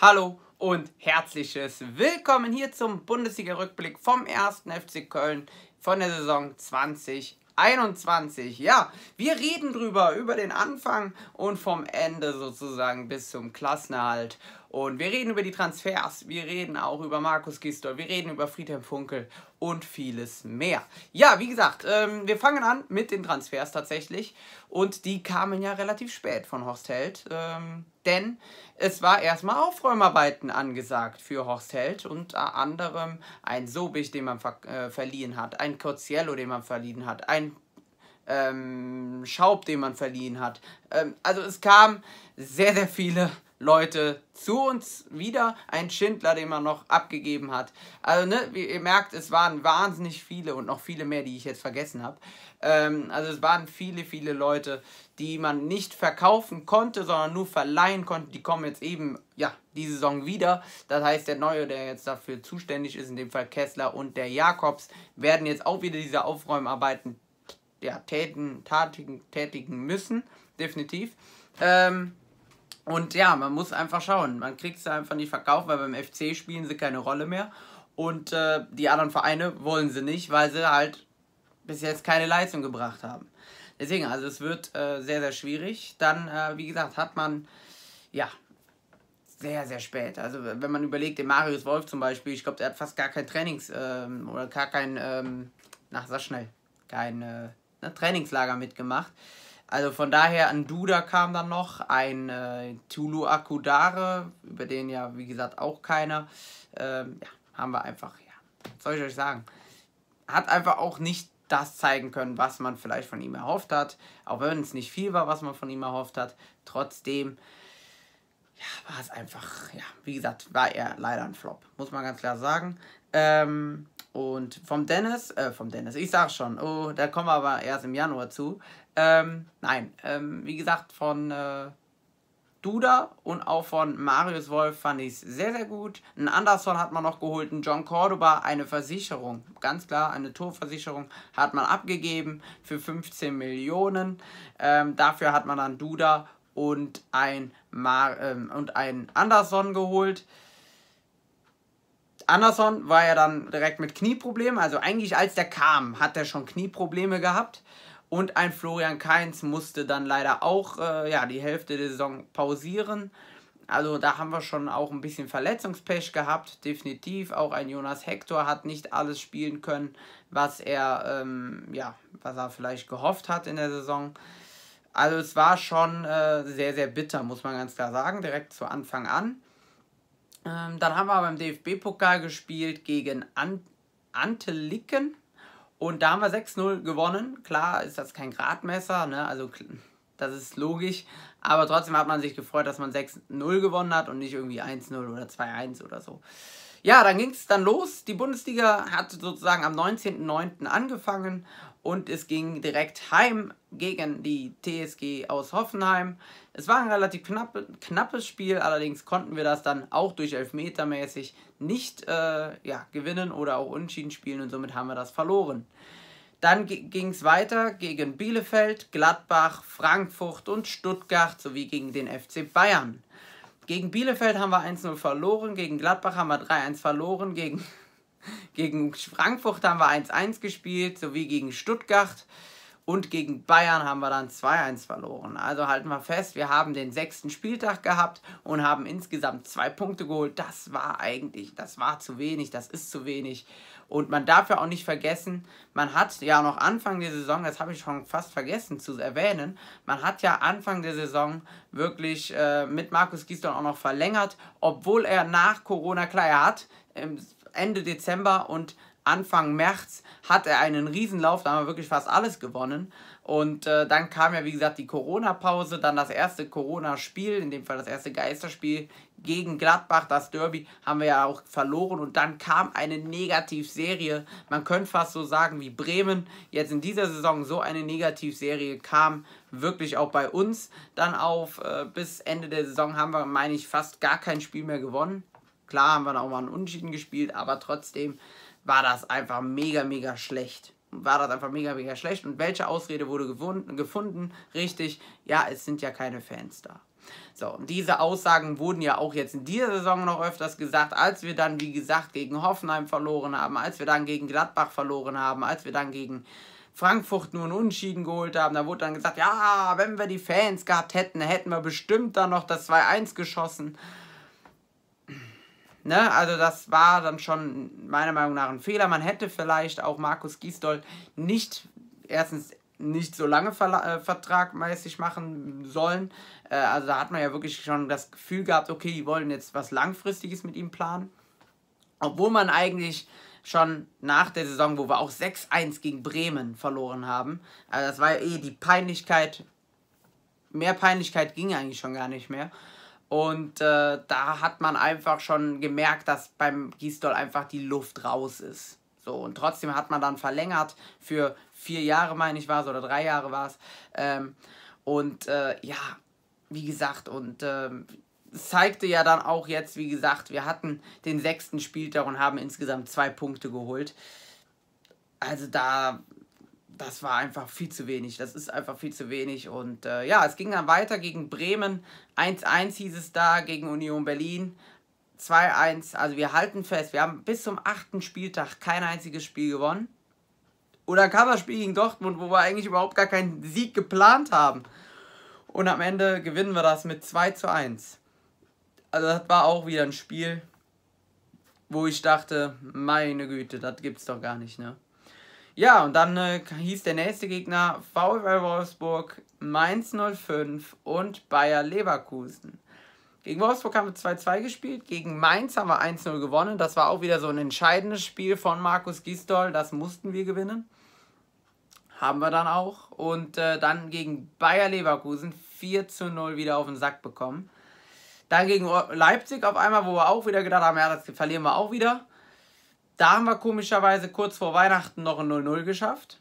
Hallo und herzliches Willkommen hier zum Bundesliga-Rückblick vom 1. FC Köln von der Saison 2021. Ja, wir reden drüber, über den Anfang und vom Ende sozusagen bis zum Klassenerhalt. Und wir reden über die Transfers, wir reden auch über Markus Gistor, wir reden über Friedhelm Funkel und vieles mehr. Ja, wie gesagt, ähm, wir fangen an mit den Transfers tatsächlich. Und die kamen ja relativ spät von Horst Held. Ähm, denn es war erstmal Aufräumarbeiten angesagt für Horst Held, unter anderem ein Sobich, den man ver äh, verliehen hat, ein Corziello, den man verliehen hat, ein ähm, Schaub, den man verliehen hat. Ähm, also es kamen sehr, sehr viele Leute zu uns wieder. Ein Schindler, den man noch abgegeben hat. Also, ne, wie ihr merkt, es waren wahnsinnig viele und noch viele mehr, die ich jetzt vergessen habe. Ähm, also, es waren viele, viele Leute, die man nicht verkaufen konnte, sondern nur verleihen konnte. Die kommen jetzt eben, ja, die Saison wieder. Das heißt, der Neue, der jetzt dafür zuständig ist, in dem Fall Kessler und der Jakobs, werden jetzt auch wieder diese Aufräumarbeiten ja, tätigen, tätigen, tätigen müssen. Definitiv. Ähm, und ja, man muss einfach schauen. Man kriegt sie einfach nicht verkauft, weil beim FC spielen sie keine Rolle mehr. Und äh, die anderen Vereine wollen sie nicht, weil sie halt bis jetzt keine Leistung gebracht haben. Deswegen, also es wird äh, sehr, sehr schwierig. Dann, äh, wie gesagt, hat man, ja, sehr, sehr spät. Also wenn man überlegt, den Marius Wolf zum Beispiel, ich glaube, der hat fast gar kein Trainings- ähm, oder gar kein, ähm, na, sag schnell, kein äh, ne, Trainingslager mitgemacht. Also von daher, ein Duda kam dann noch, ein äh, Tulu Akudare, über den ja, wie gesagt, auch keiner. Ähm, ja, haben wir einfach, ja, was soll ich euch sagen? Hat einfach auch nicht das zeigen können, was man vielleicht von ihm erhofft hat. Auch wenn es nicht viel war, was man von ihm erhofft hat. Trotzdem, ja, war es einfach, ja, wie gesagt, war er leider ein Flop. Muss man ganz klar sagen. Ähm, und vom Dennis, äh, vom Dennis, ich sag schon, oh, da kommen wir aber erst im Januar zu. Ähm, nein, ähm, wie gesagt, von äh, Duda und auch von Marius Wolf fand ich es sehr, sehr gut. Ein Anderson hat man noch geholt, ein John Cordoba, eine Versicherung, ganz klar, eine Torversicherung hat man abgegeben für 15 Millionen. Ähm, dafür hat man dann Duda und ein, Mar ähm, und ein Anderson geholt. Anderson war ja dann direkt mit Knieproblemen, also eigentlich als der kam, hat er schon Knieprobleme gehabt. Und ein Florian Kainz musste dann leider auch äh, ja, die Hälfte der Saison pausieren. Also da haben wir schon auch ein bisschen Verletzungspech gehabt, definitiv. Auch ein Jonas Hector hat nicht alles spielen können, was er, ähm, ja, was er vielleicht gehofft hat in der Saison. Also es war schon äh, sehr, sehr bitter, muss man ganz klar sagen, direkt zu Anfang an. Ähm, dann haben wir beim DFB-Pokal gespielt gegen An Anteliken. Und da haben wir 6-0 gewonnen. Klar ist das kein Gradmesser, ne? also das ist logisch. Aber trotzdem hat man sich gefreut, dass man 6-0 gewonnen hat und nicht irgendwie 1-0 oder 2-1 oder so. Ja, dann ging es dann los. Die Bundesliga hat sozusagen am 19.09. angefangen und es ging direkt heim gegen die TSG aus Hoffenheim. Es war ein relativ knapp, knappes Spiel, allerdings konnten wir das dann auch durch Elfmeter mäßig nicht äh, ja, gewinnen oder auch unschieden spielen und somit haben wir das verloren. Dann ging es weiter gegen Bielefeld, Gladbach, Frankfurt und Stuttgart sowie gegen den FC Bayern. Gegen Bielefeld haben wir 1-0 verloren, gegen Gladbach haben wir 3-1 verloren, gegen, gegen Frankfurt haben wir 1-1 gespielt, sowie gegen Stuttgart. Und gegen Bayern haben wir dann 2-1 verloren. Also halten wir fest, wir haben den sechsten Spieltag gehabt und haben insgesamt zwei Punkte geholt. Das war eigentlich, das war zu wenig, das ist zu wenig. Und man darf ja auch nicht vergessen, man hat ja noch Anfang der Saison, das habe ich schon fast vergessen zu erwähnen, man hat ja Anfang der Saison wirklich äh, mit Markus Gisdon auch noch verlängert, obwohl er nach Corona, klar, er hat ähm, Ende Dezember und Anfang März hat er einen Riesenlauf, da haben wir wirklich fast alles gewonnen. Und äh, dann kam ja, wie gesagt, die Corona-Pause, dann das erste Corona-Spiel, in dem Fall das erste Geisterspiel gegen Gladbach, das Derby, haben wir ja auch verloren. Und dann kam eine Negativserie, man könnte fast so sagen, wie Bremen jetzt in dieser Saison so eine Negativserie kam, wirklich auch bei uns dann auf. Äh, bis Ende der Saison haben wir, meine ich, fast gar kein Spiel mehr gewonnen. Klar haben wir dann auch mal einen Unentschieden gespielt, aber trotzdem war das einfach mega, mega schlecht. War das einfach mega, mega schlecht. Und welche Ausrede wurde gefunden? Richtig, ja, es sind ja keine Fans da. So, und diese Aussagen wurden ja auch jetzt in dieser Saison noch öfters gesagt, als wir dann, wie gesagt, gegen Hoffenheim verloren haben, als wir dann gegen Gladbach verloren haben, als wir dann gegen Frankfurt nur einen Unentschieden geholt haben. Da wurde dann gesagt, ja, wenn wir die Fans gehabt hätten, hätten wir bestimmt dann noch das 2-1 geschossen. Ne? Also das war dann schon meiner Meinung nach ein Fehler. Man hätte vielleicht auch Markus Gisdol nicht erstens nicht so lange Verla äh, vertragmäßig machen sollen. Äh, also da hat man ja wirklich schon das Gefühl gehabt, okay, die wollen jetzt was Langfristiges mit ihm planen. Obwohl man eigentlich schon nach der Saison, wo wir auch 6-1 gegen Bremen verloren haben, also das war ja eh die Peinlichkeit, mehr Peinlichkeit ging eigentlich schon gar nicht mehr. Und äh, da hat man einfach schon gemerkt, dass beim Gießdoll einfach die Luft raus ist. So, und trotzdem hat man dann verlängert für vier Jahre, meine ich, war es, oder drei Jahre war es. Ähm, und äh, ja, wie gesagt, und äh, es zeigte ja dann auch jetzt, wie gesagt, wir hatten den sechsten Spieltag und haben insgesamt zwei Punkte geholt. Also da das war einfach viel zu wenig. Das ist einfach viel zu wenig. Und äh, ja, es ging dann weiter gegen Bremen. 1-1 hieß es da gegen Union Berlin. 2-1. Also wir halten fest, wir haben bis zum achten Spieltag kein einziges Spiel gewonnen. Oder ein Coverspiel gegen Dortmund, wo wir eigentlich überhaupt gar keinen Sieg geplant haben. Und am Ende gewinnen wir das mit 2 zu 1. Also das war auch wieder ein Spiel, wo ich dachte, meine Güte, das gibt's doch gar nicht, ne? Ja, und dann äh, hieß der nächste Gegner VfL Wolfsburg, Mainz 05 und Bayer Leverkusen. Gegen Wolfsburg haben wir 2-2 gespielt, gegen Mainz haben wir 1-0 gewonnen. Das war auch wieder so ein entscheidendes Spiel von Markus Gisdol, das mussten wir gewinnen. Haben wir dann auch. Und äh, dann gegen Bayer Leverkusen 4-0 wieder auf den Sack bekommen. Dann gegen Leipzig auf einmal, wo wir auch wieder gedacht haben, ja, das verlieren wir auch wieder. Da haben wir komischerweise kurz vor Weihnachten noch ein 0-0 geschafft.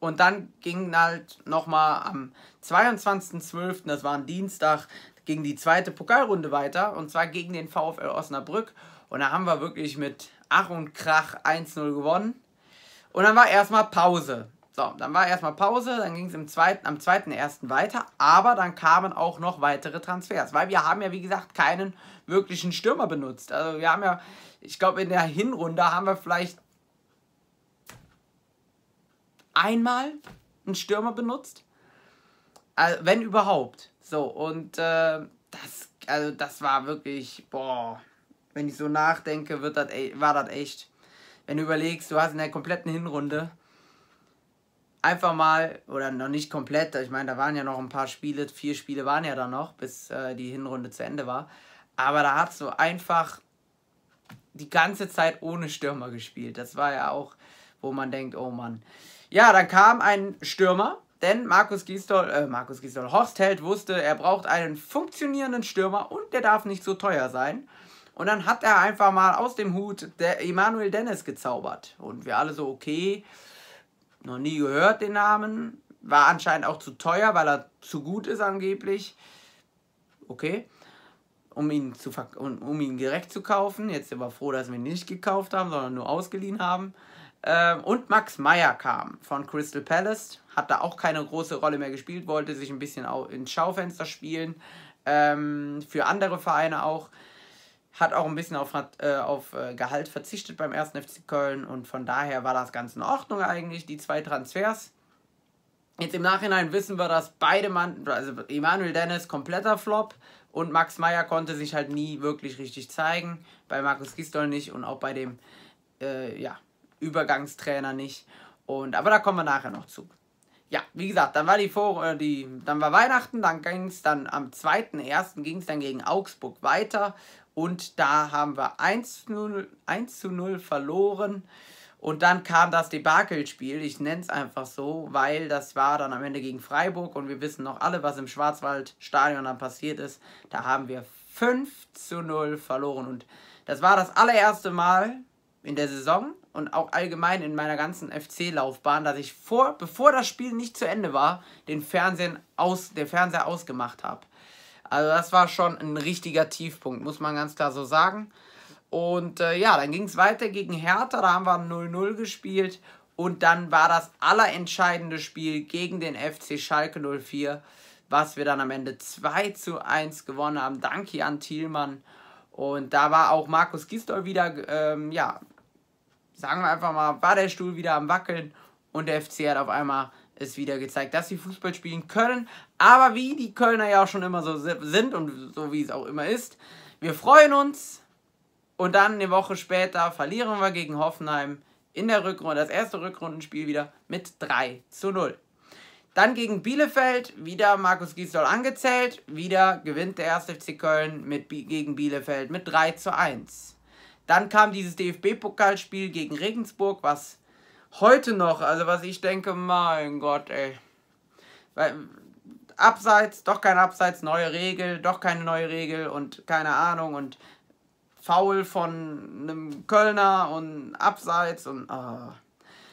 Und dann ging halt nochmal am 22.12., das war ein Dienstag, ging die zweite Pokalrunde weiter. Und zwar gegen den VfL Osnabrück. Und da haben wir wirklich mit Ach und Krach 1-0 gewonnen. Und dann war erstmal Pause. So, dann war erstmal Pause, dann ging es zweiten, am 2.1. weiter, aber dann kamen auch noch weitere Transfers, weil wir haben ja, wie gesagt, keinen wirklichen Stürmer benutzt. Also wir haben ja ich glaube, in der Hinrunde haben wir vielleicht einmal einen Stürmer benutzt. Also, wenn überhaupt. So, und äh, das, also das war wirklich, boah, wenn ich so nachdenke, wird das, e-, war das echt. Wenn du überlegst, du hast in der kompletten Hinrunde einfach mal, oder noch nicht komplett, ich meine, da waren ja noch ein paar Spiele, vier Spiele waren ja da noch, bis äh, die Hinrunde zu Ende war. Aber da hast du einfach die ganze Zeit ohne Stürmer gespielt. Das war ja auch, wo man denkt, oh Mann. Ja, dann kam ein Stürmer, denn Markus Gisdol, äh, Markus Gisdol, Horst Held wusste, er braucht einen funktionierenden Stürmer und der darf nicht so teuer sein. Und dann hat er einfach mal aus dem Hut der Emanuel Dennis gezaubert. Und wir alle so, okay, noch nie gehört den Namen. War anscheinend auch zu teuer, weil er zu gut ist angeblich. Okay um ihn, zu um, um ihn direkt zu kaufen. Jetzt sind wir froh, dass wir ihn nicht gekauft haben, sondern nur ausgeliehen haben. Ähm, und Max Meyer kam von Crystal Palace, hat da auch keine große Rolle mehr gespielt, wollte sich ein bisschen ins Schaufenster spielen, ähm, für andere Vereine auch. Hat auch ein bisschen auf, äh, auf äh, Gehalt verzichtet beim 1. FC Köln und von daher war das ganz in Ordnung eigentlich, die zwei Transfers. Jetzt im Nachhinein wissen wir, dass beide Mann, also Emanuel Dennis kompletter Flop und Max Meyer konnte sich halt nie wirklich richtig zeigen. Bei Markus Gisdol nicht und auch bei dem äh, ja, Übergangstrainer nicht. Und, aber da kommen wir nachher noch zu. Ja, wie gesagt, dann war die Vor äh, die, dann war Weihnachten, dann ging es dann am 2.1. ging es dann gegen Augsburg weiter. Und da haben wir 1 zu 0, 1 zu 0 verloren. Und dann kam das Debakelspiel, ich nenne es einfach so, weil das war dann am Ende gegen Freiburg und wir wissen noch alle, was im Schwarzwaldstadion dann passiert ist. Da haben wir 5 zu 0 verloren und das war das allererste Mal in der Saison und auch allgemein in meiner ganzen FC-Laufbahn, dass ich vor, bevor das Spiel nicht zu Ende war, den, Fernsehen aus, den Fernseher ausgemacht habe. Also das war schon ein richtiger Tiefpunkt, muss man ganz klar so sagen. Und äh, ja, dann ging es weiter gegen Hertha, da haben wir 0-0 gespielt. Und dann war das allerentscheidende Spiel gegen den FC Schalke 04, was wir dann am Ende 2 zu 1 gewonnen haben. Danke an Thielmann. Und da war auch Markus Gistol wieder, ähm, ja, sagen wir einfach mal, war der Stuhl wieder am Wackeln. Und der FC hat auf einmal es wieder gezeigt, dass sie Fußball spielen können. Aber wie die Kölner ja auch schon immer so sind und so wie es auch immer ist, wir freuen uns und dann eine Woche später verlieren wir gegen Hoffenheim in der Rückrunde, das erste Rückrundenspiel wieder mit 3 zu 0. Dann gegen Bielefeld, wieder Markus Gisdol angezählt, wieder gewinnt der 1. FC Köln mit, gegen Bielefeld mit 3 zu 1. Dann kam dieses DFB-Pokalspiel gegen Regensburg, was heute noch, also was ich denke, mein Gott, ey. Weil, abseits, doch kein Abseits, neue Regel, doch keine neue Regel und keine Ahnung und Foul von einem Kölner und Abseits und oh.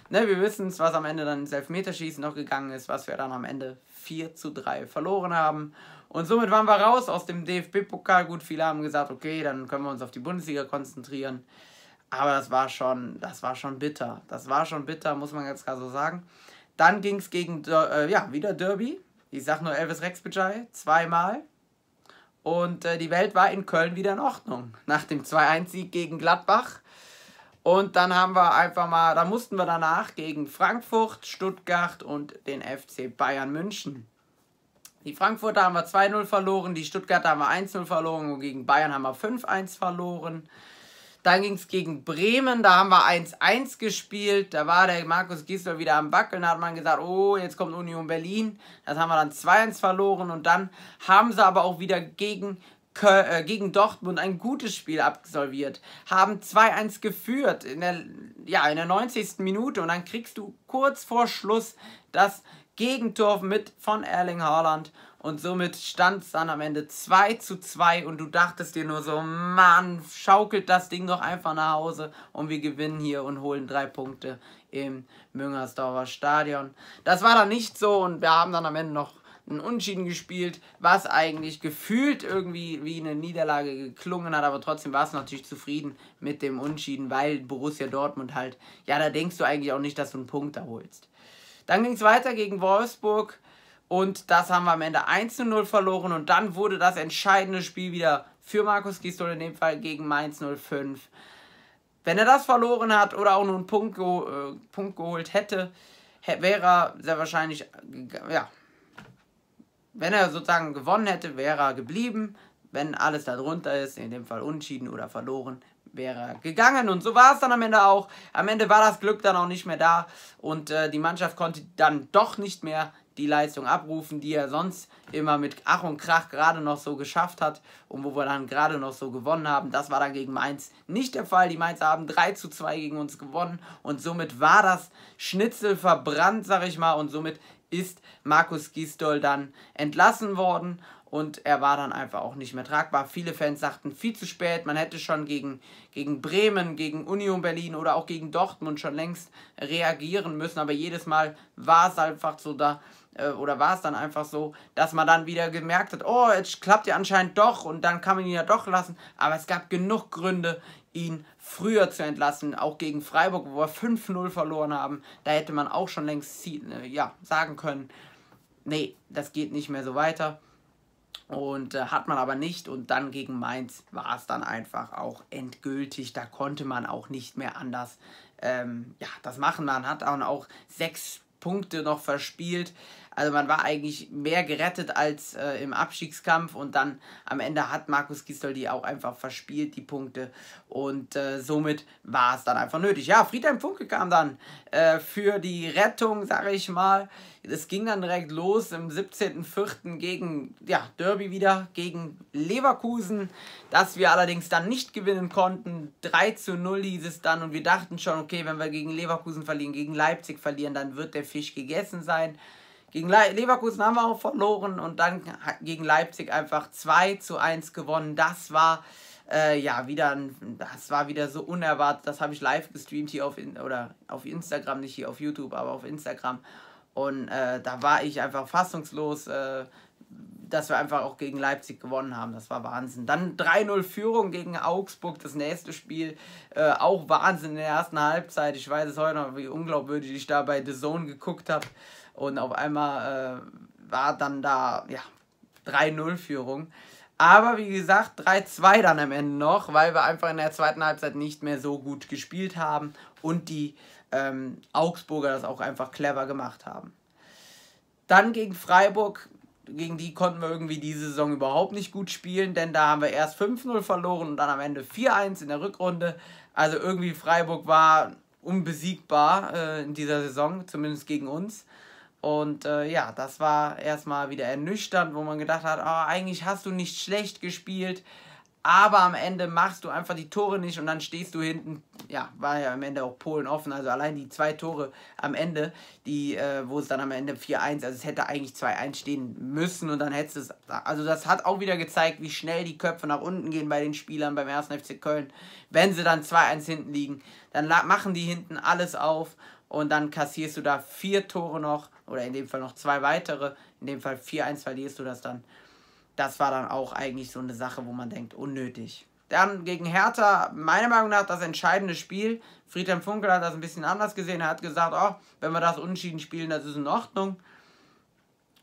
ne, wir wissen es, was am Ende dann ins Elfmeterschießen noch gegangen ist, was wir dann am Ende 4 zu 3 verloren haben. Und somit waren wir raus aus dem DFB-Pokal. Gut, viele haben gesagt, okay, dann können wir uns auf die Bundesliga konzentrieren. Aber das war schon, das war schon bitter. Das war schon bitter, muss man ganz klar so sagen. Dann ging es gegen, äh, ja, wieder Derby. Ich sag nur Elvis Rexbejai, zweimal. Und äh, die Welt war in Köln wieder in Ordnung nach dem 2-1-Sieg gegen Gladbach. Und dann haben wir einfach mal, da mussten wir danach gegen Frankfurt, Stuttgart und den FC Bayern München. Die Frankfurter haben wir 2-0 verloren, die Stuttgarter haben wir 1-0 verloren und gegen Bayern haben wir 5-1 verloren. Dann ging es gegen Bremen, da haben wir 1-1 gespielt. Da war der Markus Gisdol wieder am Wackeln. Da hat man gesagt, oh, jetzt kommt Union Berlin. Das haben wir dann 2-1 verloren. Und dann haben sie aber auch wieder gegen äh, gegen Dortmund ein gutes Spiel absolviert, haben 2-1 geführt in der, ja, in der 90. Minute und dann kriegst du kurz vor Schluss das Gegentor mit von Erling Haaland und somit stand es dann am Ende 2 zu 2 und du dachtest dir nur so, Mann, schaukelt das Ding doch einfach nach Hause und wir gewinnen hier und holen drei Punkte im Müngersdorfer Stadion. Das war dann nicht so und wir haben dann am Ende noch einen Unentschieden gespielt, was eigentlich gefühlt irgendwie wie eine Niederlage geklungen hat, aber trotzdem war es natürlich zufrieden mit dem Unentschieden, weil Borussia Dortmund halt, ja, da denkst du eigentlich auch nicht, dass du einen Punkt erholst. Dann ging es weiter gegen Wolfsburg. Und das haben wir am Ende 1 zu 0 verloren. Und dann wurde das entscheidende Spiel wieder für Markus Gisdol, in dem Fall gegen Mainz 05. Wenn er das verloren hat oder auch nur einen Punkt, geho äh, Punkt geholt hätte, wäre er sehr wahrscheinlich, ja, wenn er sozusagen gewonnen hätte, wäre er geblieben. Wenn alles darunter ist, in dem Fall unschieden oder verloren, wäre er gegangen. Und so war es dann am Ende auch. Am Ende war das Glück dann auch nicht mehr da und äh, die Mannschaft konnte dann doch nicht mehr die Leistung abrufen, die er sonst immer mit Ach und Krach gerade noch so geschafft hat und wo wir dann gerade noch so gewonnen haben. Das war dann gegen Mainz nicht der Fall. Die Mainzer haben 3 zu 2 gegen uns gewonnen und somit war das Schnitzel verbrannt, sag ich mal, und somit ist Markus Gisdol dann entlassen worden und er war dann einfach auch nicht mehr tragbar. Viele Fans sagten viel zu spät, man hätte schon gegen, gegen Bremen, gegen Union Berlin oder auch gegen Dortmund schon längst reagieren müssen, aber jedes Mal war es einfach so da, äh, oder war es dann einfach so, dass man dann wieder gemerkt hat, oh, jetzt klappt ja anscheinend doch und dann kann man ihn ja doch lassen. Aber es gab genug Gründe, ihn früher zu entlassen, auch gegen Freiburg, wo wir 5-0 verloren haben. Da hätte man auch schon längst äh, ja, sagen können, nee, das geht nicht mehr so weiter. Und äh, hat man aber nicht. Und dann gegen Mainz war es dann einfach auch endgültig. Da konnte man auch nicht mehr anders ähm, ja, das machen. Man hat dann auch sechs Punkte noch verspielt. Also man war eigentlich mehr gerettet als äh, im Abstiegskampf und dann am Ende hat Markus Gisdol die auch einfach verspielt, die Punkte. Und äh, somit war es dann einfach nötig. Ja, Friedhelm Funke kam dann äh, für die Rettung, sage ich mal es ging dann direkt los im 17.04. gegen ja, Derby wieder, gegen Leverkusen, das wir allerdings dann nicht gewinnen konnten. 3 zu 0 hieß es dann und wir dachten schon, okay, wenn wir gegen Leverkusen verlieren, gegen Leipzig verlieren, dann wird der Fisch gegessen sein. Gegen Le Leverkusen haben wir auch verloren und dann gegen Leipzig einfach 2 zu 1 gewonnen. Das war äh, ja, wieder ein, das war wieder so unerwartet. Das habe ich live gestreamt hier auf, in, oder auf Instagram, nicht hier auf YouTube, aber auf Instagram. Und äh, da war ich einfach fassungslos, äh, dass wir einfach auch gegen Leipzig gewonnen haben. Das war Wahnsinn. Dann 3-0 Führung gegen Augsburg, das nächste Spiel. Äh, auch Wahnsinn in der ersten Halbzeit. Ich weiß es heute noch, wie unglaubwürdig ich da bei The Zone geguckt habe. Und auf einmal äh, war dann da ja, 3-0 Führung. Aber wie gesagt, 3-2 dann am Ende noch, weil wir einfach in der zweiten Halbzeit nicht mehr so gut gespielt haben und die ähm, Augsburger das auch einfach clever gemacht haben. Dann gegen Freiburg, gegen die konnten wir irgendwie diese Saison überhaupt nicht gut spielen, denn da haben wir erst 5-0 verloren und dann am Ende 4-1 in der Rückrunde. Also irgendwie Freiburg war unbesiegbar äh, in dieser Saison, zumindest gegen uns. Und äh, ja, das war erstmal wieder ernüchternd, wo man gedacht hat, oh, eigentlich hast du nicht schlecht gespielt, aber am Ende machst du einfach die Tore nicht und dann stehst du hinten. Ja, war ja am Ende auch Polen offen. Also allein die zwei Tore am Ende, die, äh, wo es dann am Ende 4-1, also es hätte eigentlich 2-1 stehen müssen und dann hättest du es. Also das hat auch wieder gezeigt, wie schnell die Köpfe nach unten gehen bei den Spielern beim 1. FC Köln. Wenn sie dann 2-1 hinten liegen, dann machen die hinten alles auf und dann kassierst du da vier Tore noch oder in dem Fall noch zwei weitere. In dem Fall 4-1 verlierst du das dann das war dann auch eigentlich so eine Sache, wo man denkt, unnötig. Dann gegen Hertha, meiner Meinung nach, das entscheidende Spiel. Friedhelm Funkel hat das ein bisschen anders gesehen. Er hat gesagt, oh, wenn wir das unentschieden spielen, das ist in Ordnung.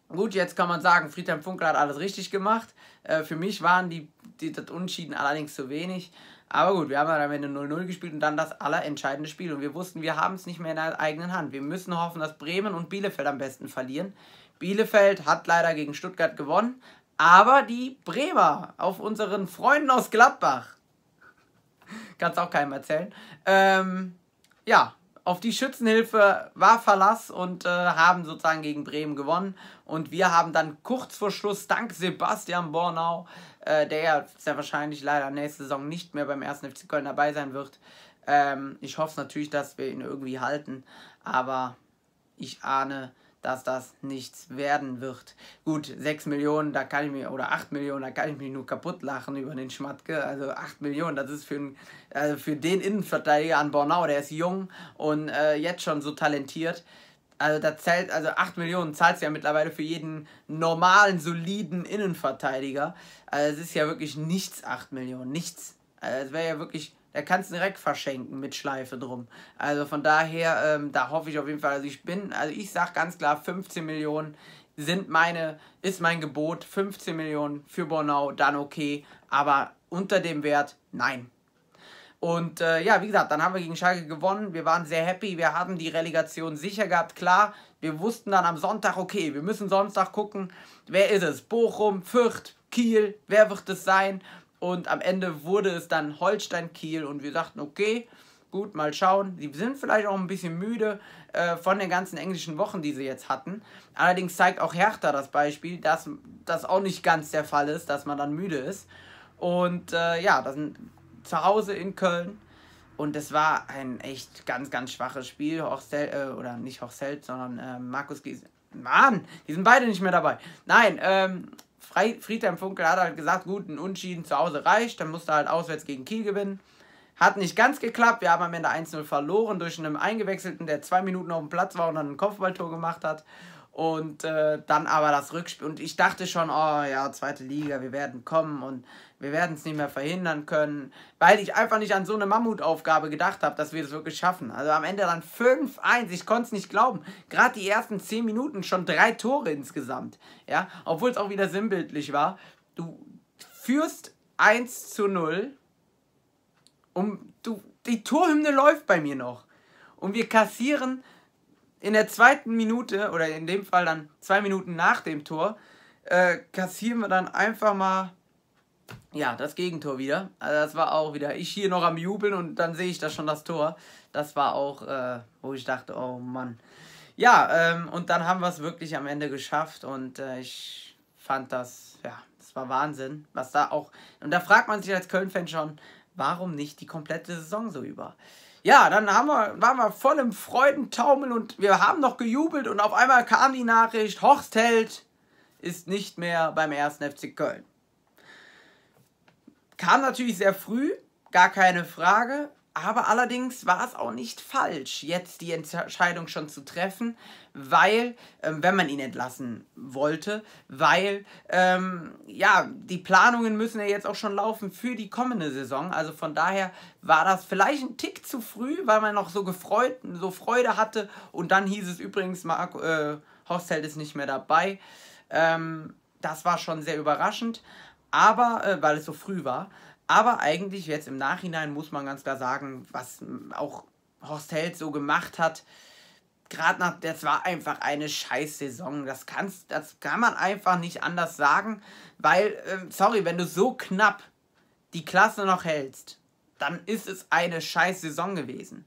Gut, jetzt kann man sagen, Friedhelm Funkel hat alles richtig gemacht. Äh, für mich waren die, die das Unentschieden allerdings zu wenig. Aber gut, wir haben dann am Ende 0-0 gespielt und dann das allerentscheidende Spiel. Und wir wussten, wir haben es nicht mehr in der eigenen Hand. Wir müssen hoffen, dass Bremen und Bielefeld am besten verlieren. Bielefeld hat leider gegen Stuttgart gewonnen, aber die Bremer auf unseren Freunden aus Gladbach. Kannst auch keinem erzählen. Ähm, ja, auf die Schützenhilfe war Verlass und äh, haben sozusagen gegen Bremen gewonnen. Und wir haben dann kurz vor Schluss dank Sebastian Bornau, äh, der ja sehr wahrscheinlich leider nächste Saison nicht mehr beim 1. FC Köln dabei sein wird. Ähm, ich hoffe natürlich, dass wir ihn irgendwie halten, aber ich ahne, dass das nichts werden wird. Gut, 6 Millionen, da kann ich mir, oder 8 Millionen, da kann ich mich nur kaputt lachen über den Schmatke. Also 8 Millionen, das ist für, einen, also für den Innenverteidiger an Bornau, der ist jung und äh, jetzt schon so talentiert. Also da zählt, also 8 Millionen zahlt es ja mittlerweile für jeden normalen, soliden Innenverteidiger. Also es ist ja wirklich nichts 8 Millionen, nichts. Also es wäre ja wirklich er kann es direkt verschenken mit Schleife drum. Also von daher, ähm, da hoffe ich auf jeden Fall. Also ich bin, also ich sage ganz klar, 15 Millionen sind meine, ist mein Gebot. 15 Millionen für Bornau, dann okay. Aber unter dem Wert, nein. Und äh, ja, wie gesagt, dann haben wir gegen Schalke gewonnen. Wir waren sehr happy. Wir haben die Relegation sicher gehabt. Klar, wir wussten dann am Sonntag, okay, wir müssen Sonntag gucken, wer ist es? Bochum, Fürth, Kiel, wer wird es sein? Und am Ende wurde es dann Holstein Kiel und wir dachten, okay, gut, mal schauen. Sie sind vielleicht auch ein bisschen müde äh, von den ganzen englischen Wochen, die sie jetzt hatten. Allerdings zeigt auch Hertha das Beispiel, dass das auch nicht ganz der Fall ist, dass man dann müde ist. Und äh, ja, das sind zu Hause in Köln. Und es war ein echt ganz, ganz schwaches Spiel. Hochsel, äh, oder nicht Hochselt, sondern äh, Markus Gies Mann, die sind beide nicht mehr dabei. Nein, ähm, Friedhelm Funkel hat halt gesagt, gut, ein Unschieden zu Hause reicht, dann musste halt auswärts gegen Kiel gewinnen. Hat nicht ganz geklappt, wir haben am Ende 1-0 verloren durch einen Eingewechselten, der zwei Minuten auf dem Platz war und dann ein Kopfballtor gemacht hat. Und äh, dann aber das Rückspiel. Und ich dachte schon, oh ja, zweite Liga, wir werden kommen und wir werden es nicht mehr verhindern können, weil ich einfach nicht an so eine Mammutaufgabe gedacht habe, dass wir das wirklich schaffen. Also am Ende dann 5-1, ich konnte es nicht glauben. Gerade die ersten 10 Minuten schon drei Tore insgesamt, ja, obwohl es auch wieder sinnbildlich war. Du führst 1 zu 0 und du, die Torhymne läuft bei mir noch. Und wir kassieren in der zweiten Minute, oder in dem Fall dann zwei Minuten nach dem Tor, äh, kassieren wir dann einfach mal ja, das Gegentor wieder. Also das war auch wieder, ich hier noch am Jubeln und dann sehe ich da schon das Tor. Das war auch, äh, wo ich dachte, oh Mann. Ja, ähm, und dann haben wir es wirklich am Ende geschafft und äh, ich fand das, ja, das war Wahnsinn, was da auch, und da fragt man sich als Köln-Fan schon, warum nicht die komplette Saison so über? Ja, dann haben wir, waren wir voll im Freudentaumel und wir haben noch gejubelt und auf einmal kam die Nachricht, Horst Held ist nicht mehr beim ersten FC Köln. Kam natürlich sehr früh, gar keine Frage, aber allerdings war es auch nicht falsch, jetzt die Entscheidung schon zu treffen, weil, ähm, wenn man ihn entlassen wollte, weil, ähm, ja, die Planungen müssen ja jetzt auch schon laufen für die kommende Saison. Also von daher war das vielleicht ein Tick zu früh, weil man noch so gefreut, so Freude hatte. Und dann hieß es übrigens, Mark, äh, Hostel ist nicht mehr dabei. Ähm, das war schon sehr überraschend aber äh, weil es so früh war. Aber eigentlich jetzt im Nachhinein muss man ganz klar sagen, was hm, auch Horst Held so gemacht hat, gerade nach, das war einfach eine Scheißsaison. Das, kannst, das kann man einfach nicht anders sagen, weil, äh, sorry, wenn du so knapp die Klasse noch hältst, dann ist es eine Scheißsaison gewesen.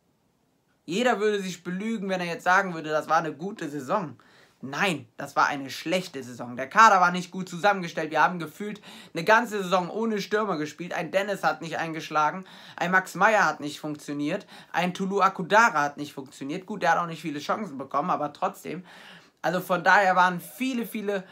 Jeder würde sich belügen, wenn er jetzt sagen würde, das war eine gute Saison. Nein, das war eine schlechte Saison. Der Kader war nicht gut zusammengestellt. Wir haben gefühlt eine ganze Saison ohne Stürmer gespielt. Ein Dennis hat nicht eingeschlagen. Ein Max Meyer hat nicht funktioniert. Ein Tulu Akudara hat nicht funktioniert. Gut, der hat auch nicht viele Chancen bekommen, aber trotzdem. Also von daher waren viele, viele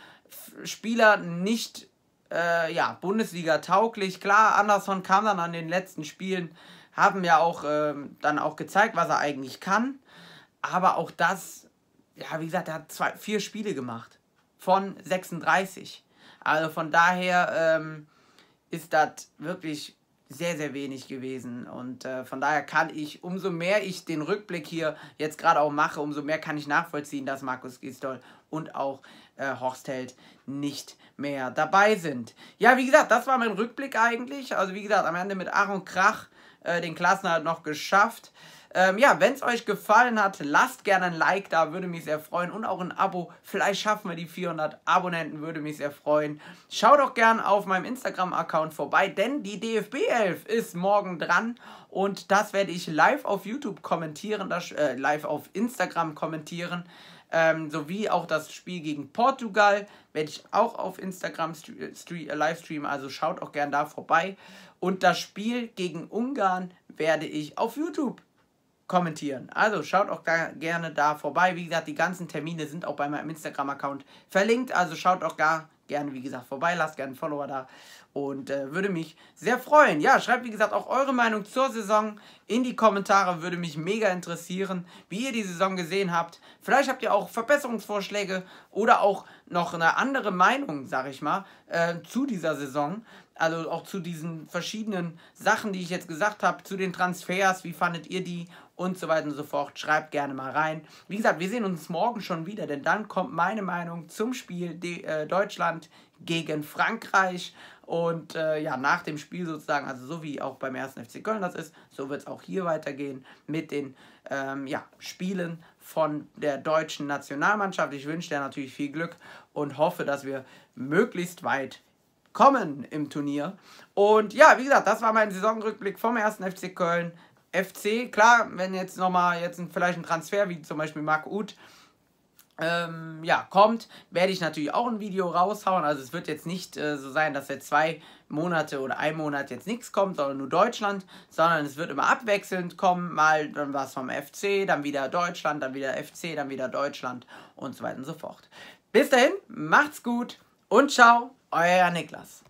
Spieler nicht äh, ja, Bundesliga tauglich. Klar, Anderson kam dann an den letzten Spielen, haben ja auch äh, dann auch gezeigt, was er eigentlich kann. Aber auch das ja, wie gesagt, er hat zwei, vier Spiele gemacht von 36. Also von daher ähm, ist das wirklich sehr, sehr wenig gewesen. Und äh, von daher kann ich, umso mehr ich den Rückblick hier jetzt gerade auch mache, umso mehr kann ich nachvollziehen, dass Markus Gistol und auch äh, Horst Held nicht mehr dabei sind. Ja, wie gesagt, das war mein Rückblick eigentlich. Also wie gesagt, am Ende mit Aaron Krach äh, den Klassener noch geschafft. Ähm, ja, wenn es euch gefallen hat, lasst gerne ein Like da, würde mich sehr freuen. Und auch ein Abo. Vielleicht schaffen wir die 400 Abonnenten, würde mich sehr freuen. Schaut doch gerne auf meinem Instagram-Account vorbei, denn die DFB 11 ist morgen dran. Und das werde ich live auf YouTube kommentieren, das, äh, live auf Instagram kommentieren. Ähm, sowie auch das Spiel gegen Portugal werde ich auch auf Instagram äh, livestreamen, also schaut auch gerne da vorbei. Und das Spiel gegen Ungarn werde ich auf YouTube kommentieren. Also schaut auch da gerne da vorbei. Wie gesagt, die ganzen Termine sind auch bei meinem Instagram-Account verlinkt. Also schaut auch gar gerne, wie gesagt, vorbei. Lasst gerne einen Follower da und äh, würde mich sehr freuen. Ja, schreibt, wie gesagt, auch eure Meinung zur Saison in die Kommentare. Würde mich mega interessieren, wie ihr die Saison gesehen habt. Vielleicht habt ihr auch Verbesserungsvorschläge oder auch noch eine andere Meinung, sag ich mal, äh, zu dieser Saison also auch zu diesen verschiedenen Sachen, die ich jetzt gesagt habe, zu den Transfers, wie fandet ihr die und so weiter und so fort. Schreibt gerne mal rein. Wie gesagt, wir sehen uns morgen schon wieder, denn dann kommt meine Meinung zum Spiel äh, Deutschland gegen Frankreich. Und äh, ja, nach dem Spiel sozusagen, also so wie auch beim ersten FC Köln das ist, so wird es auch hier weitergehen mit den ähm, ja, Spielen von der deutschen Nationalmannschaft. Ich wünsche dir natürlich viel Glück und hoffe, dass wir möglichst weit kommen im Turnier. Und ja, wie gesagt, das war mein Saisonrückblick vom ersten FC Köln. FC, klar, wenn jetzt nochmal jetzt ein, vielleicht ein Transfer wie zum Beispiel Marc Uth ähm, ja, kommt, werde ich natürlich auch ein Video raushauen. Also es wird jetzt nicht äh, so sein, dass jetzt zwei Monate oder ein Monat jetzt nichts kommt, sondern nur Deutschland, sondern es wird immer abwechselnd kommen. Mal dann was vom FC, dann wieder Deutschland, dann wieder FC, dann wieder Deutschland und so weiter und so fort. Bis dahin, macht's gut und ciao, euer Niklas.